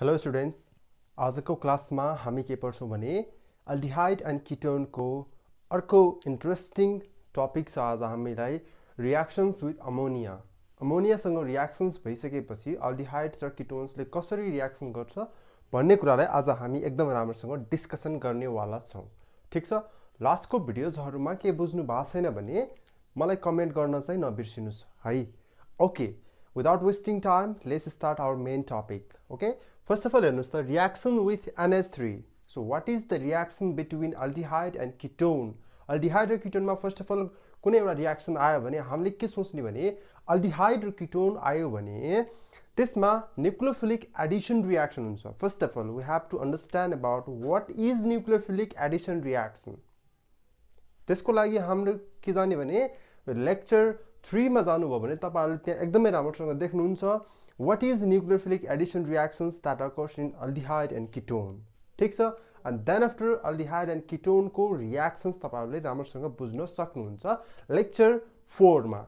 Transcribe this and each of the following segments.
Hello students आजको क्लासमा हामी के पढ्छौँ भने अल्डिहाइड एन्ड किटोनको अर्को इन्ट्रेस्टिङ टपिक छ आज हामीलाई रियाक्सन्स विथ अमोनिया अमोनियासँग रियाक्सन्स भइसकेपछि अल्डिहाइड्स र किटोन्सले कसरी रियाक्सन गर्छ भन्ने कुरालाई आज हामी एकदम राम्रोसँग डिस्कसन गर्नेवाला छौँ ठिक छ लास्टको भिडियोजहरूमा के बुझ्नु भएको छैन भने मलाई कमेन्ट गर्न चाहिँ नबिर्सिनुहोस् है okay without wasting time let's start our main topic okay first of all हेर्नुहोस् त reaction with NH three so what is the reaction between aldehyde and ketone aldehyde र किटोनमा फर्स्ट अफ अल कुनै एउटा रियाक्सन आयो भने हामीले के सोच्ने भने अल्डिहाइड र किटोन आयो भने त्यसमा न्युक्लोफिलिक एडिसन रियाक्सन हुन्छ first of all we have to understand about what is nucleophilic addition reaction त्यसको लागि हाम्रो के जाने भने लेक्चर थ्रीमा जानुभयो भने तपाईँहरूले त्यहाँ एकदमै राम्रोसँग देख्नुहुन्छ what is nucleophilic addition reactions that occurs in aldehyde and ketone ठिक छ and then after aldehyde and किटोनको रियाक्सन्स तपाईँहरूले राम्रोसँग बुझ्न सक्नुहुन्छ लेक्चर फोरमा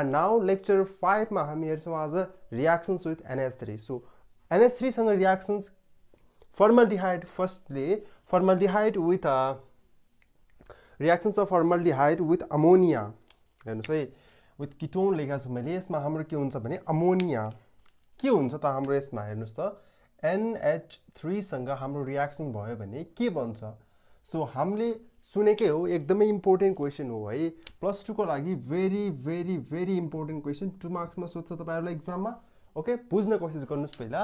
एन्ड नाउ लेक्चर फाइभमा हामी हेर्छौँ आज reactions with NH three so NH थ्रीसँग रियाक्सन्स फर्मलडिहाइड फर्स्टले formaldehyde with reactions of formaldehyde with ammonia हेर्नुहोस् है विथ किटोन लेखेको छु मैले यसमा हाम्रो के हुन्छ भने अमोनिया के हुन्छ त हाम्रो यसमा हेर्नुहोस् त एनएच थ्रीसँग हाम्रो रियाक्सन भयो भने के बन्छ सो हामीले सुनेकै हो एकदमै इम्पोर्टेन्ट क्वेसन हो है प्लस टूको लागि very very very important question to मार्क्समा सोध्छ तपाईँहरूलाई इक्जाममा ओके बुझ्न कोसिस गर्नुहोस् पहिला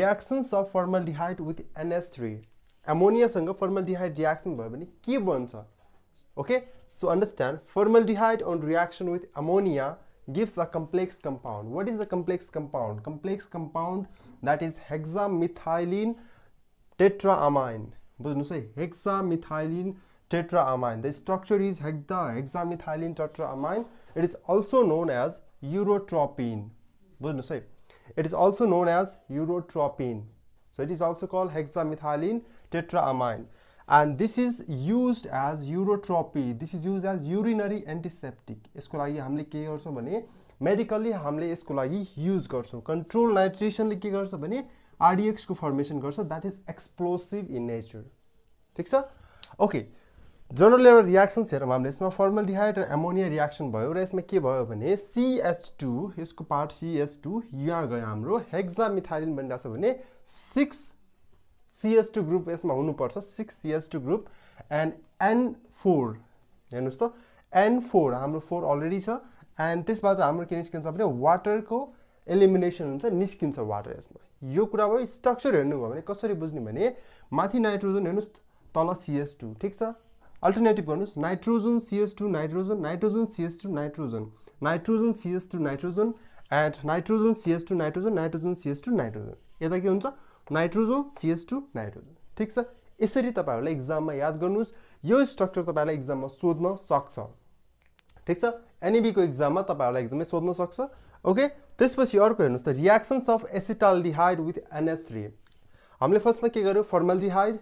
reactions of formaldehyde with NH three एमोनियासँग फर्मल डिहाइट रियाक्सन भयो भने के बन्छ okay so understand formaldehyde on reaction with ammonia gives a complex compound. What is the complex compound? Complex compound that is hexamethylene tetraamine. बुझ्नु है hexamethylene tetraamine. The structure is hexa hexamethylene tetraamine. It is also known as eurotropine. बुझ्नु है It is also known as eurotropine. So it is also called hexamethylene tetraamine. And this is use as urotropin this is use as urinary antiseptic यसको लागि हामीले के गर्छौँ भने medically हामीले यसको लागि युज गर्छौँ कन्ट्रोल नाइट्रेसनले के गर्छ भने आरडिएक्सको फर्मेसन गर्छ that is explosive in nature ठिक छ ओके जनरल एउटा रियाक्सन्स हेरौँ हामीले यसमा फर्मल डिहाइड र एमोनिया रियाक्सन भयो र यसमा के भयो भने सिएच टू यसको पार्ट सिएच टू यहाँ गयो हाम्रो हेक्जामिथालिन भनिरहेको छ भने सिक्स सिएस टू ग्रुप यसमा हुनुपर्छ six CS two group and N four हेर्नुहोस् त एन फोर हाम्रो फोर अलरेडी छ एन्ड त्यसबाट हाम्रो के निस्किन्छ भने वाटरको एलिमिनेसन हुन्छ निस्किन्छ वाटर यसमा यो कुरा भयो स्ट्रक्चर हेर्नुभयो भने कसरी बुझ्ने भने माथि नाइट्रोजन हेर्नुहोस् तल सिएस टू ठिक छ अल्टरनेटिभ गर्नुहोस् nitrogen CS two nitrogen nitrogen CS two nitrogen nitrogen CS two nitrogen and nitrogen CS two nitrogen nitrogen CS two nitrogen यता के हुन्छ नाइट्रोजो सिएस टू नाइट्रोजन ठिक छ यसरी तपाईँहरूलाई इक्जाममा याद गर्नुहोस् यो स्ट्रक्चर तपाईँहरूलाई इक्जाममा सोध्न सक्छ ठिक छ एनइबीको e इक्जाममा तपाईँहरूलाई एकदमै सोध्न सक्छ ओके त्यसपछि अर्को हेर्नुहोस् त reactions of acetaldehyde with NS three हामीले फर्स्टमा के गर्यो formaldehyde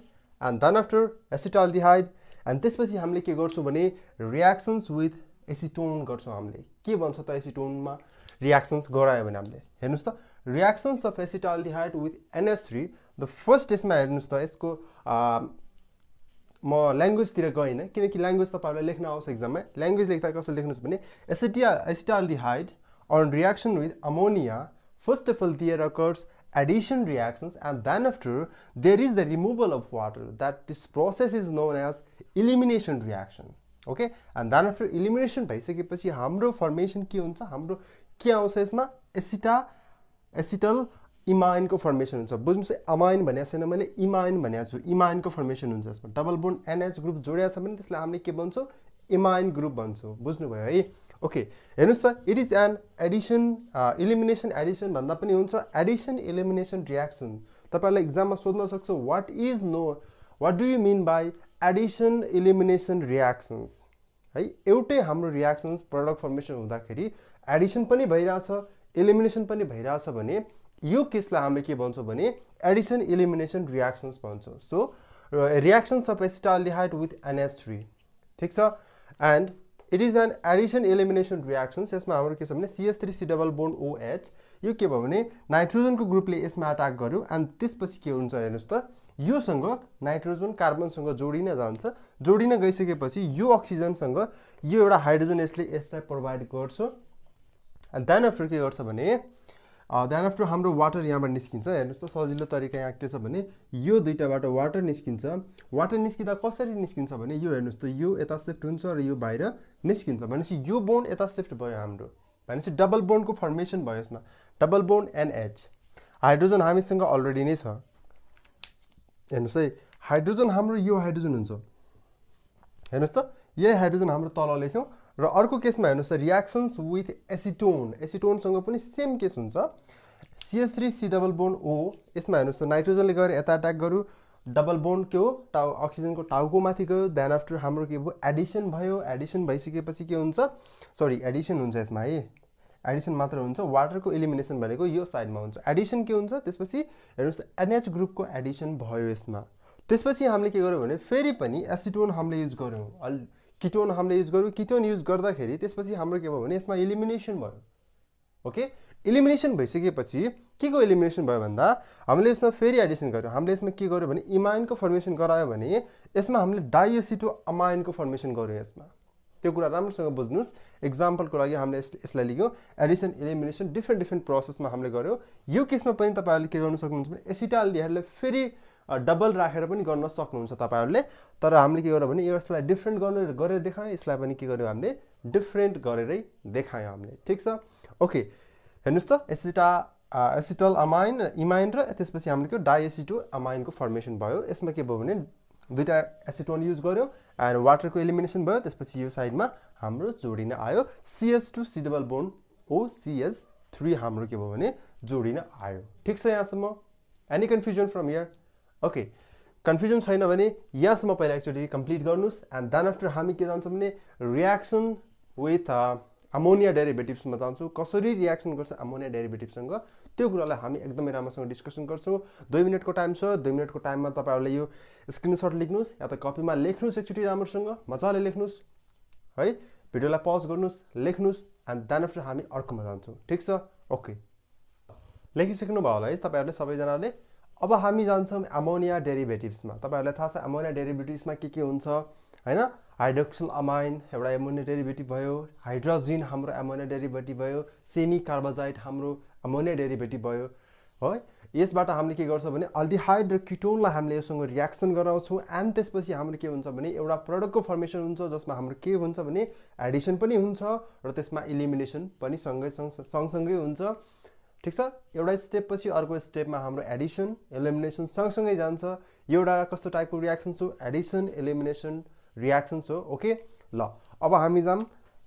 and then after acetaldehyde and त्यसपछि हामीले के गर्छौँ भने रियाक्सन्स विथ एसिटोन गर्छौँ हामीले के भन्छ त एसिटोनमा रियाक्सन्स गरायो भने हामीले हेर्नुहोस् त reactions of acetaldehyde with NS three the first यसमा हेर्नुहोस् त यसको म ल्याङ्ग्वेजतिर गइनँ किनकि ल्याङ्ग्वेज तपाईँहरूलाई लेख्न आउँछ एक्जाममा ल्याङ्ग्वेज लेख्दा कसरी लेख्नुहोस् भने एसिटिया acetaldehyde on reaction with ammonia first of all there occurs addition reactions and then after there is the removal of water that this process is known as elimination reaction okay and then after elimination भइसकेपछि हाम्रो formation के हुन्छ हाम्रो के आउँछ यसमा एसिटा acetal इमाइनको formation हुन्छ बुझ्नुहोस् है अमाइन भनेको छैन मैले इमाइन भनेको छु इमाइनको फर्मेसन हुन्छ यसमा डबल बोन्ड एनएच ग्रुप जोडिया छ भने त्यसलाई हामीले के भन्छौँ इमाइन ग्रुप भन्छौँ बुझ्नुभयो है ओके हेर्नुहोस् त it is an addition elimination addition भन्दा पनि हुन्छ एडिसन इलिमिनेसन रियाक्सन तपाईँहरूलाई इक्जाममा सोध्न सक्छ what is no what do you mean by addition elimination reactions है एउटै हाम्रो रियाक्सन्स प्रडक्ट फर्मेसन हुँदाखेरि एडिसन पनि भइरहेछ इलिमिनेसन पनि भइरहेछ भने यो केसलाई हामीले के भन्छौँ भने एडिसन इलिमिनेसन रियाक्सन्स भन्छौँ so reactions of acetaldehyde with NS three ठिक छ and it is an addition elimination reactions यसमा हाम्रो के छ भने CS three C double bond OH यो के भयो भने नाइट्रोजनको ग्रुपले यसमा अट्याक गर्यो एन्ड त्यसपछि के हुन्छ हेर्नुहोस् त योसँग नाइट्रोजन कार्बनसँग जोडिन जान्छ जोडिन गइसकेपछि यो अक्सिजनसँग यो एउटा हाइड्रोजन यसले यसलाई प्रोभाइड गर्छ अनि देन आफ्टर के गर्छ भने देन आफ्टर हाम्रो वाटर यहाँबाट निस्किन्छ हेर्नुहोस् त सजिलो तरिका यहाँ के छ भने यो दुइटाबाट वाटर निस्किन्छ वाटर निस्किँदा कसरी निस्किन्छ भने यो हेर्नुहोस् त यो यता सेफ्ट हुन्छ र यो बाहिर निस्किन्छ भनेपछि यो बोन्ड यता सेफ्ट भयो हाम्रो भनेपछि डबल बोन्डको फर्मेसन भयो यसमा double bond NH H hydrogen हामीसँग अलरेडी नै छ हेर्नुहोस् है हाइड्रोजन हाम्रो यो हाइड्रोजन हुन्छ हेर्नुहोस् त यही हाइड्रोजन हाम्रो तल लेख्यौँ र अर्को केसमा हेर्नुहोस् त रियाक्सन्स विथ एसिटोन एसिटोनसँग पनि सेम केस हुन्छ CS three C double bond O यसमा हेर्नुहोस् त नाइट्रोजनले गएर यता एट्याक गर्यो डबल बोन्ड के हो टाउ अक्सिजनको टाउको माथि गयो देन आफ्टर हाम्रो के भयो एडिसन भयो एडिसन भइसकेपछि के हुन्छ सरी एडिसन हुन्छ यसमा है एडिसन मात्र हुन्छ वाटरको इलिमिनेसन भनेको यो साइडमा हुन्छ एडिसन के हुन्छ त्यसपछि हेर्नुहोस् एनएच ग्रुपको एडिसन भयो यसमा त्यसपछि हामीले के गर्यौँ भने फेरि पनि एसिटोन हामीले युज गऱ्यौँ अल किटोन हामीले युज गर्यौँ किटोन युज गर्दाखेरि त्यसपछि हाम्रो के भयो भने यसमा इलिमिनेसन भयो ओके इलिमिनेसन भइसकेपछि के को इलिमिनेसन भयो भन्दा हामीले यसमा फेरि एडिसन गऱ्यौँ हामीले यसमा के गर्यो भने इमाइनको फर्मेसन गरायो भने यसमा हामीले डाइएसिटो अमाइनको फर्मेसन गऱ्यौँ यसमा त्यो कुरा राम्रोसँग बुझ्नुहोस् एक्जाम्पलको लागि हामीले यस यसलाई लिग्यौँ एडिसन इलिमिनेसन डिफ्रेन्ट डिफ्रेन्ट प्रोसेसमा हामीले गऱ्यौँ यो केसमा पनि तपाईँहरूले के गर्नु सक्नुहुन्छ भने एसिटाल फेरि डबल राखेर पनि गर्न सक्नुहुन्छ तपाईँहरूले तर हामीले के गर्यौँ भने यसलाई डिफ्रेन्ट गरेर गरेर देखायौँ यसलाई पनि के गर्यौँ हामीले डिफ्रेन्ट गरेरै देखायौँ हामीले ठिक छ ओके हेर्नुहोस् त एसिटा एसिटल अमाइन इमाइन र त्यसपछि हामीले के डाइएसिटो अमाइनको फर्मेसन भयो यसमा के भयो भने दुइटा एसिटोन युज गर्यो एन्ड वाटरको एलिमिनेसन भयो त्यसपछि यो साइडमा हाम्रो जोडिन आयो CS two C double bond O CS three हाम्रो के भयो भने जोडिन आयो ठिक छ यहाँसम्म any confusion from here okay confusion छैन भने यहाँसम्म पहिला एकचोटि कम्प्लिट गर्नुहोस् एन्ड देन आफ्टर हामी के जान्छौँ भने रियाक्सन विथ अमोनिया डेरिभेटिभ्समा जान्छौँ कसरी रियाक्सन गर्छ अमोनिया डेरिभेटिभसँग त्यो कुरालाई हामी एकदमै राम्रोसँग डिस्कसन गर्छौँ दुई मिनटको टाइम छ दुई मिनटको टाइममा तपाईँहरूले यो स्क्रिनसट लेख्नुहोस् या त कपीमा लेख्नुहोस् एकचोटि राम्रोसँग मजाले लेख्नुहोस् है भिडियोलाई पज गर्नुहोस् लेख्नुहोस् एन्ड देन आफ्टर हामी अर्कोमा जान्छौँ ठिक छ ओके लेखिसक्नुभयो होला है तपाईँहरूले सबैजनाले अब हामी जान्छौँ एमोनिया डेरिभेटिभ्समा तपाईँहरूलाई थाहा छ एमोनिया डेरिभेटिभ्समा के के हुन्छ होइन हाइड्रोक्सिल अमाइन एउटा एमोनिया डेरिभेटिभ भयो हाइड्रोजिन हाम्रो एमोनिया डेरिभेटिभ भयो सेमी कार्बोजाइट हाम्रो एमोनिया डेरिभेटिभ भयो है यसबाट हामीले के गर्छौँ भने अल्डिहाइड र किटोनलाई हामीले यससँग रियाक्सन गराउँछौँ एन्ड त्यसपछि हाम्रो के हुन्छ भने एउटा प्रडक्टको फर्मेसन हुन्छ जसमा हाम्रो के हुन्छ भने एडिसन पनि हुन्छ र त्यसमा इलिमिनेसन पनि सँगै सँगसँगै हुन्छ ठिक छ एउटा स्टेपपछि अर्को स्टेपमा हाम्रो एडिसन एलिमिनेसन सँगसँगै जान्छ एउटा कस्तो टाइपको रियाक्सन्स हो एडिसन एलिमिनेसन रियाक्सन्स हो ओके ल अब हामी जाम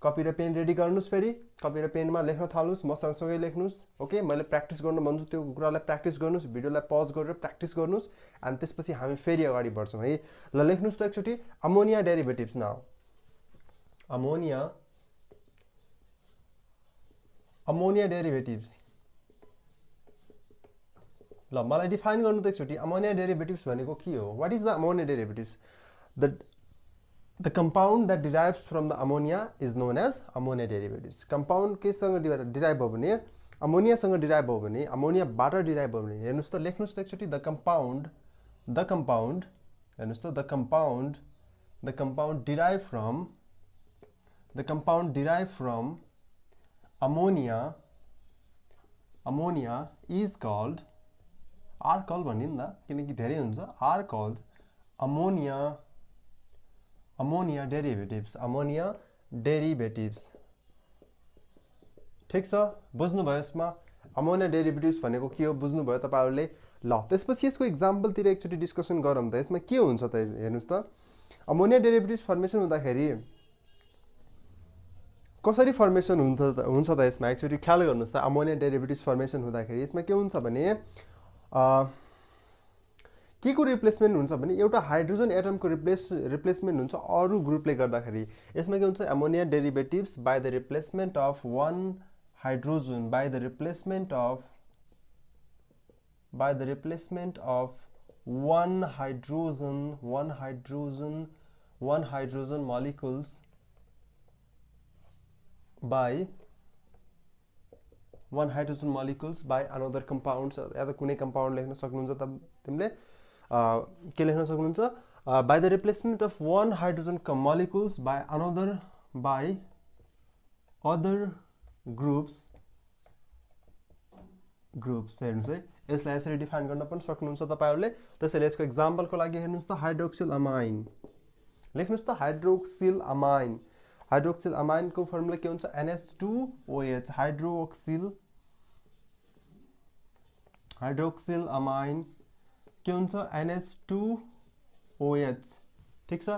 कपी र पेन रेडी गर्नुहोस् फेरि कपी र पेनमा लेख्न थाल्नुहोस् म सँगसँगै लेख्नुहोस् ओके मैले प्र्याक्टिस गर्नु भन्छु त्यो कुरालाई प्र्याक्टिस गर्नुहोस् भिडियोलाई पज गरेर प्र्याक्टिस गर्नुहोस् अनि त्यसपछि हामी फेरि अगाडि बढ्छौँ है ल लेख्नुहोस् त एकचोटि अमोनिया डेरिभेटिभ्स न ammonia ammonia derivatives Lamala define on the chuti ammonia derivatives when you go What is the ammonia derivatives? The the compound that derives from the ammonia is known as ammonia derivatives. Compound case derived over near ammonia sung derived over near ammonia butter derived over near. the lechnus the compound the compound and so the compound the compound derived from the compound derived from ammonia ammonia is called आर्कल भन्यो नि त किनकि धेरै हुन्छ आर्कल्स ammonia ammonia derivatives ammonia derivatives ठिक छ बुझ्नुभयो यसमा अमोनिया डेरिभेटिभ्स भनेको के हो बुझ्नुभयो तपाईँहरूले ल त्यसपछि यसको इक्जाम्पलतिर एकचोटि डिस्कसन गरौँ त यसमा के हुन्छ त हेर्नुहोस् त अमोनिया डेरिभेटिभ्स फर्मेसन हुँदाखेरि कसरी फर्मेसन हुन्छ हुन्छ त यसमा एकचोटि ख्याल गर्नुहोस् त अमोनिया डेरिभेटिभ्स फर्मेसन हुँदाखेरि यसमा के हुन्छ भने के को रिप्लेसमेन्ट हुन्छ भने एउटा हाइड्रोजन एटमको रिप्लेस रिप्लेसमेन्ट हुन्छ अरू ग्रुपले गर्दाखेरि यसमा के हुन्छ ammonia derivatives by the replacement of one hydrogen by the replacement of by the replacement of one hydrogen one hydrogen one hydrogen molecules by one hydrogen molecules by another compounds या त कुनै compound लेख्न सक्नुहुन्छ त तिमीले के लेख्न सक्नुहुन्छ by the replacement of one hydrogen molecules by another by other groups groups हेर्नुहोस् है यसलाई यसरी डिफाइन गर्न पनि सक्नुहुन्छ तपाईँहरूले त्यसैले यसको इक्जाम्पलको लागि हेर्नुहोस् त हाइड्रोक्सिल अमाइन लेख्नुहोस् त हाइड्रोक्सिल अमाइन हाइड्रोक्सिल अमाइनको फर्मुला के हुन्छ NS two OH hydroxyl hydroxyl amine के हुन्छ एनएच टु ओएच ठिक छ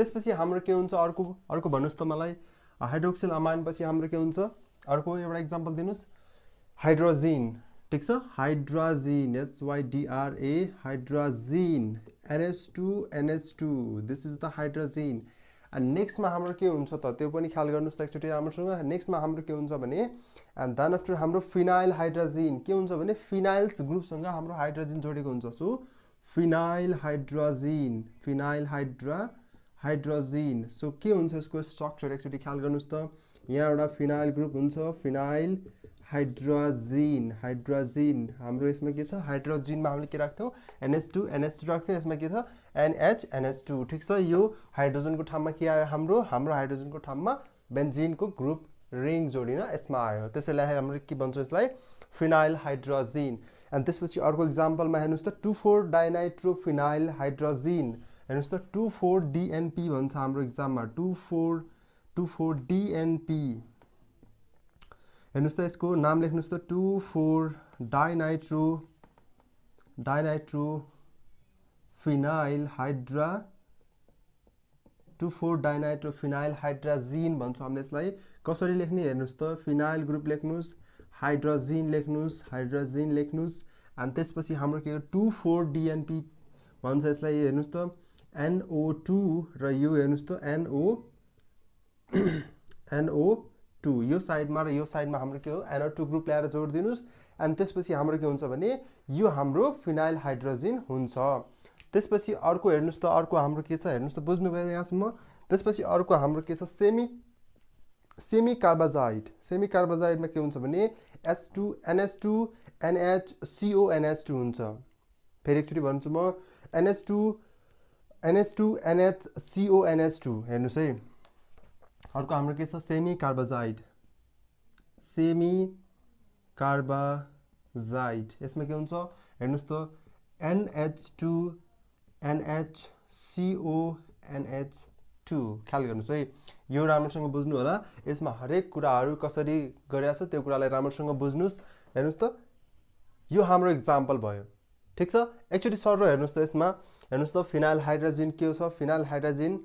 त्यसपछि हाम्रो के हुन्छ अर्को अर्को भन्नुहोस् त मलाई हाइड्रोक्सिल अमाइनपछि हाम्रो के हुन्छ अर्को एउटा इक्जाम्पल दिनुहोस् हाइड्रोजिन ठिक छ hydrazine H Y D R A hydrazine NH two NH two this is the hydrazine and नेक्स्टमा हाम्रो के हुन्छ त त्यो पनि ख्याल गर्नुहोस् त एकचोटि राम्रोसँग नेक्स्टमा हाम्रो के हुन्छ भने एन्ड देन आफ्टर हाम्रो फिनाइल हाइड्रोजिन के हुन्छ भने फिनाइल्स ग्रुपसँग हाम्रो हाइड्रोजिन जोडेको हुन्छ so phenyl hydrazine phenyl hydra hydrazine so के हुन्छ यसको स्ट्रक्चर एकचोटि ख्याल गर्नुहोस् त यहाँ एउटा फिनाइल ग्रुप हुन्छ फिनाइल हाइड्रोजिन हाइड्रोजिन हाम्रो यसमा के छ हाइड्रोजिनमा हामीले के राख्थ्यौँ एनएच टू एनएच टू राख्थ्यौँ यसमा के छ एनएच एनएच टू ठिक छ यो हाइड्रोजनको ठाउँमा के आयो हाम्रो हाम्रो हाइड्रोजनको ठाउँमा बेन्जिनको ग्रुप रिङ जोडिन यसमा आयो त्यसैलाई हाम्रो के भन्छौँ यसलाई फिनाइल हाइड्रोजिन अनि त्यसपछि अर्को इक्जाम्पलमा हेर्नुहोस् त टु फोर डाइनाइट्रोफिनाइल हाइड्रोजिन हेर्नुहोस् त टु फोर डिएनपी भन्छ हाम्रो इक्जाममा two four two four DNP हेर्नुहोस् त यसको नाम लेख्नुहोस् त two four dinitro dinitro phenyl hydra two four dinitro phenyl hydrazine भन्छौँ हामीले यसलाई कसरी लेख्ने हेर्नुहोस् त फिनाइल ग्रुप लेख्नुहोस् हाइड्रोजिन लेख्नुहोस् हाइड्रोजिन लेख्नुहोस् अनि त्यसपछि हाम्रो के हो टु फोर डिएनपी भन्छ यसलाई हेर्नुहोस् त एनओ टू र यो हेर्नुहोस् त एनओ एनओ टू यो साइडमा र यो साइडमा हाम्रो के हो एनओ टू ग्रुप ल्याएर जोड दिनुहोस् एन्ड त्यसपछि हाम्रो के हुन्छ भने यो हाम्रो फिनाइल हाइड्रोजिन हुन्छ त्यसपछि अर्को हेर्नुहोस् त अर्को हाम्रो के छ हेर्नुहोस् त बुझ्नुभयो यहाँसम्म त्यसपछि अर्को हाम्रो के छ सेमी सेमी कार्बाजाइड सेमी कार्बाजाइडमा के हुन्छ भने H two NH two NH CONH two हुन्छ फेरि एकचोटि भन्छु म NH two NH two NH CONH two हेर्नुहोस् है अर्को हाम्रो के छ सेमी कार्बोजाइड सेमी कार्बाजाइड यसमा के हुन्छ हेर्नुहोस् त NH two NH NH two ख्याल गर्नुहोस् है यो राम्रोसँग बुझ्नु होला यसमा हरेक कुराहरू कसरी गरिरहेको छ त्यो कुरालाई राम्रोसँग बुझ्नुहोस् हेर्नुहोस् त यो हाम्रो इक्जाम्पल भयो ठिक छ एक्चुली सर हेर्नुहोस् त यसमा हेर्नुहोस् त फिनाइल हाइड्रोजिन के छ फिनाइल हाइड्रोजिन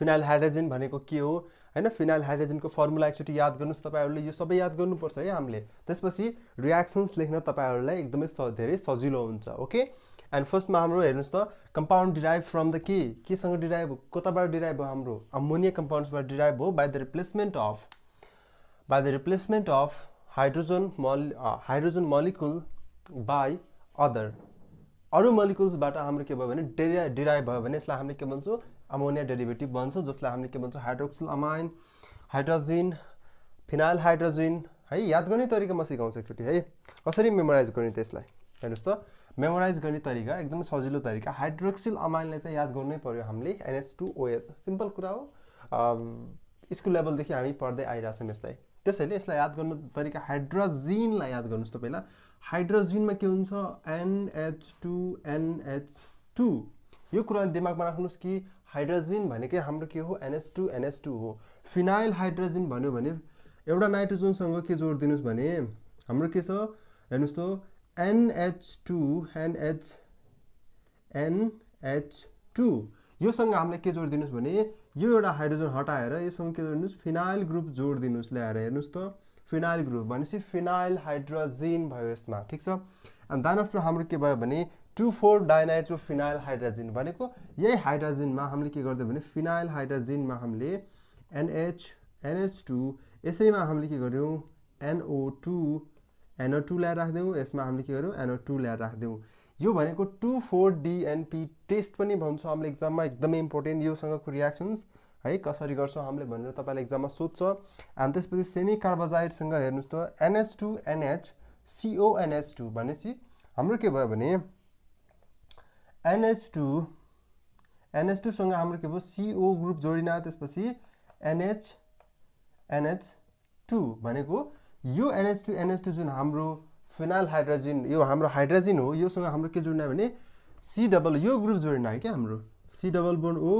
फिनाइल हाइड्रोजन भनेको के हो होइन फिनाइल हाइड्रोजनको फर्मुला एकचोटि याद गर्नुहोस् तपाईँहरूले यो सबै याद गर्नुपर्छ है हामीले त्यसपछि रियाक्सन्स लेख्न तपाईँहरूलाई एकदमै स धेरै सजिलो हुन्छ ओके एन्ड फर्स्टमा हाम्रो हेर्नुहोस् त कम्पाउन्ड डिराइभ फ्रम द के केसँग डिराइभ हो कताबाट डिराइभ हो हाम्रो अमोनिया कम्पाउन्ड्सबाट डिराइभ हो by the replacement of by the replacement of hydrogen मल हाइड्रोजन मलिकुल बाई अदर अरू मलिकुल्सबाट हाम्रो के भयो भने डेरा डिराइभ भयो भने यसलाई हामीले के भन्छौँ अमोनिया डेरिभेटिभ भन्छौँ जसलाई हामीले के भन्छौँ hydroxyl amine hydrazine phenyl hydrazine है याद गर्ने तरिका म सिकाउँछु एकचोटि है कसरी मेमोराइज गर्ने त्यसलाई हेर्नुहोस् त मेमोराइज गर्ने तरिका एकदमै सजिलो तरिका हाइड्रोक्सिल अमाइनलाई त याद गर्नै पऱ्यो हामीले एनएस टू ओएच सिम्पल कुरा हो स्कुल लेभलदेखि हामी पढ्दै आइरहेछौँ यसलाई त्यसैले यसलाई याद गर्नु तरिका हाइड्रोजिनलाई याद गर्नुहोस् त पहिला हाइड्रोजिनमा के हुन्छ एनएच टू एनएच टू यो कुरालाई दिमागमा राख्नुहोस् कि हाइड्रोजिन भनेकै हाम्रो के हो एनएस टू एनएस टू हो फिनाइल हाइड्रोजिन भन्यो भने एउटा नाइट्रोजनसँग के जोड भने हाम्रो के छ हेर्नुहोस् त NH two NH NH two योसँग हामीले के जोड भने यो एउटा हाइड्रोजन हटाएर योसँग के जोडिदिनुहोस् फिनाइल ग्रुप जोड दिनुहोस् ल्याएर हेर्नुहोस् त फिनाइल ग्रुप भनेपछि फिनाइल हाइड्रोजिन भयो यसमा ठिक छ अनि आफ्टर हाम्रो के भयो भने two four dinitro phenyl hydrazine भनेको यही हाइड्रोजिनमा हामीले के गरिदियो भने फिनाइल हाइड्रोजिनमा हामीले एनएच एनएच टू यसैमा हामीले के गर्यौँ एनओ टू एनओ टू ल्याएर राखिदिउँ यसमा हामीले के गर्यौँ एनओ टू ल्याएर राखिदिउँ यो भनेको टु फोर डिएनपी टेस्ट पनि भन्छौँ हामीले एक्जाममा एकदमै इम्पोर्टेन्ट योसँगको रियाक्सन्स है कसरी गर्छौँ हामीले भनेर तपाईँलाई एक्जाममा सोध्छ अनि त्यसपछि सेमी कार्बोजाइडसँग हेर्नुहोस् त NH two NH CONH two भनेपछि हाम्रो के भयो भने एनएच टू एनएच टूसँग हाम्रो के भयो सिओ ग्रुप जोडिन त्यसपछि एनएच एनएच टू भनेको यो एनएच टू एनएच टू जुन हाम्रो फिनाइल हाइड्रोजन यो हाम्रो हाइड्रोजन हो योसँग हाम्रो के जोड्न भने सी डबल यो ग्रुप जोडिन है क्या हाम्रो C double bond O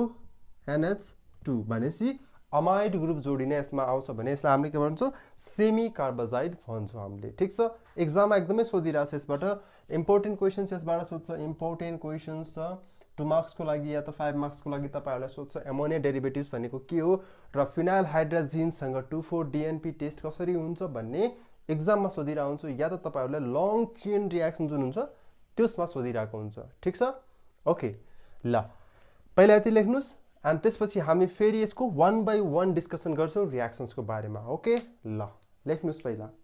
NH two भनेपछि अमाइड ग्रुप जोडिने यसमा आउँछ भने यसलाई हामीले के भन्छौँ सेमी कार्बोजाइड भन्छौँ हामीले ठिक छ एक्जाममा एकदमै सोधिरहेको छ यसबाट इम्पोर्टेन्ट क्वेसन्स यसबाट सोध्छ इम्पोर्टेन्ट क्वेसन्स छ टु मार्क्सको लागि या त फाइभ मार्क्सको लागि तपाईँहरूलाई सोध्छ एमोनिया डेरिभेटिभ्स भनेको के हो र फिनाइल हाइड्रोजिनसँग टु फोर डिएनपी टेस्ट कसरी हुन्छ भन्ने एक्जाममा सोधिरहेको हुन्छु या त तपाईँहरूलाई लङ चेन रियाक्सन जुन हुन्छ त्यसमा सोधिरहेको हुन्छ ठिक छ ओके ल पहिला यति लेख्नुहोस् अनि त्यसपछि हामी फेरि यसको वान बाई वान डिस्कसन गर्छौँ रियाक्सन्सको बारेमा ओके ल लेख्नुहोस् पहिला